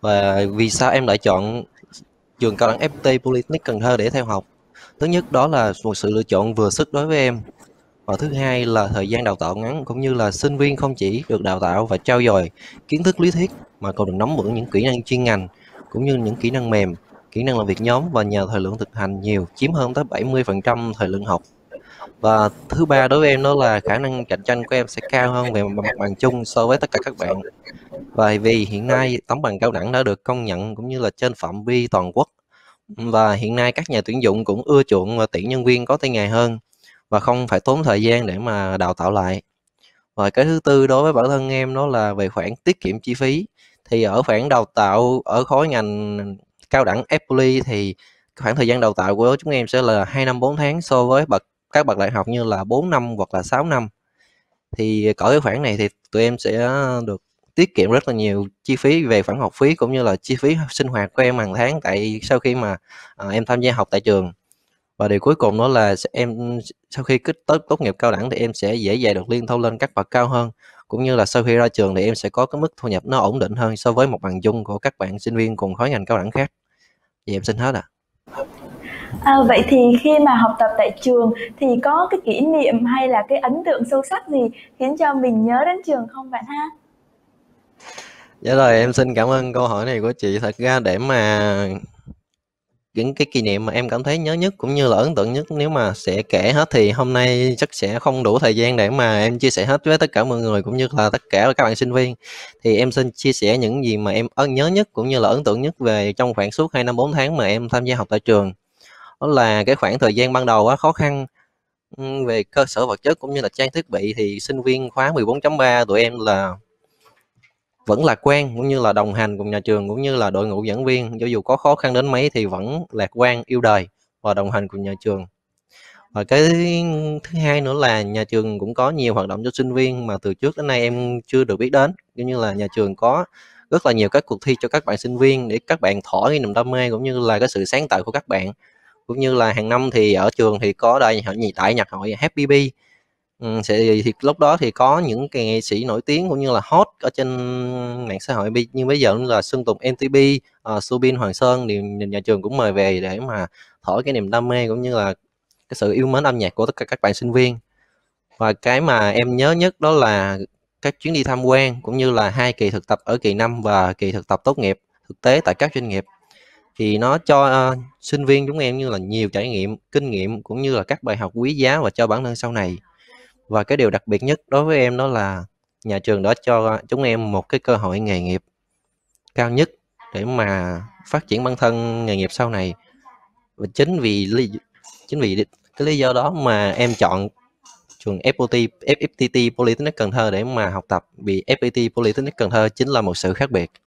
và vì sao em lại chọn trường cao đẳng FT Polytechnic Cần Thơ để theo học thứ nhất đó là một sự lựa chọn vừa sức đối với em và thứ hai là thời gian đào tạo ngắn cũng như là sinh viên không chỉ được đào tạo và trao dồi kiến thức lý thuyết mà còn được nắm vững những kỹ năng chuyên ngành cũng như những kỹ năng mềm kỹ năng làm việc nhóm và nhờ thời lượng thực hành nhiều chiếm hơn tới 70% thời lượng học và thứ ba đối với em đó là khả năng cạnh tranh của em sẽ cao hơn về mặt bằng chung so với tất cả các bạn và vì hiện nay tấm bằng cao đẳng đã được công nhận cũng như là trên phạm vi toàn quốc và hiện nay các nhà tuyển dụng cũng ưa chuộng và tuyển nhân viên có tay nghề hơn và không phải tốn thời gian để mà đào tạo lại và cái thứ tư đối với bản thân em đó là về khoản tiết kiệm chi phí thì ở khoản đào tạo ở khối ngành cao đẳng Apple thì khoảng thời gian đào tạo của chúng em sẽ là 2 năm 4 tháng so với bậc các bậc đại học như là 4 năm hoặc là 6 năm thì có cái khoản này thì tụi em sẽ được tiết kiệm rất là nhiều chi phí về khoản học phí cũng như là chi phí sinh hoạt của em hàng tháng tại sau khi mà à, em tham gia học tại trường và điều cuối cùng đó là em sau khi kết tốt tốt nghiệp cao đẳng thì em sẽ dễ dàng được liên thông lên các bậc cao hơn cũng như là sau khi ra trường thì em sẽ có cái mức thu nhập nó ổn định hơn so với một bằng chung của các bạn sinh viên cùng khối ngành cao đẳng khác. Vậy em xin hết ạ. À. À, vậy thì khi mà học tập tại trường thì có cái kỷ niệm hay là cái ấn tượng sâu sắc gì khiến cho mình nhớ đến trường không bạn ha? Dạ rồi em xin cảm ơn câu hỏi này của chị. Thật ra để mà những cái kỷ niệm mà em cảm thấy nhớ nhất cũng như là ấn tượng nhất nếu mà sẽ kể hết thì hôm nay chắc sẽ không đủ thời gian để mà em chia sẻ hết với tất cả mọi người cũng như là tất cả các bạn sinh viên thì em xin chia sẻ những gì mà em ấn nhớ nhất cũng như là ấn tượng nhất về trong khoảng suốt hai năm bốn tháng mà em tham gia học tại trường đó là cái khoảng thời gian ban đầu á, khó khăn ừ, về cơ sở vật chất cũng như là trang thiết bị thì sinh viên khóa 14.3 tụi em là vẫn là quen cũng như là đồng hành cùng nhà trường cũng như là đội ngũ giảng viên cho dù có khó khăn đến mấy thì vẫn lạc quan yêu đời và đồng hành cùng nhà trường và cái thứ hai nữa là nhà trường cũng có nhiều hoạt động cho sinh viên mà từ trước đến nay em chưa được biết đến cũng như là nhà trường có rất là nhiều các cuộc thi cho các bạn sinh viên để các bạn thỏa cái niềm đam mê cũng như là cái sự sáng tạo của các bạn cũng như là hàng năm thì ở trường thì có đây hội nhị tại nhạc hội Happy Bee ừ, sẽ thì lúc đó thì có những cái nghệ sĩ nổi tiếng cũng như là hot ở trên mạng xã hội như bây giờ là xuân Tùng MTP, uh, ờ, Subin Hoàng Sơn thì nhà trường cũng mời về để mà thổi cái niềm đam mê cũng như là cái sự yêu mến âm nhạc của tất cả các bạn sinh viên và cái mà em nhớ nhất đó là các chuyến đi tham quan cũng như là hai kỳ thực tập ở kỳ năm và kỳ thực tập tốt nghiệp thực tế tại các doanh nghiệp thì nó cho uh, sinh viên chúng em như là nhiều trải nghiệm kinh nghiệm cũng như là các bài học quý giá và cho bản thân sau này và cái điều đặc biệt nhất đối với em đó là nhà trường đã cho chúng em một cái cơ hội nghề nghiệp cao nhất để mà phát triển bản thân nghề nghiệp sau này và chính vì lý, chính vì cái lý do đó mà em chọn trường FPT FFTT Polytechnic Cần Thơ để mà học tập vì FPT Polytechnic Cần Thơ chính là một sự khác biệt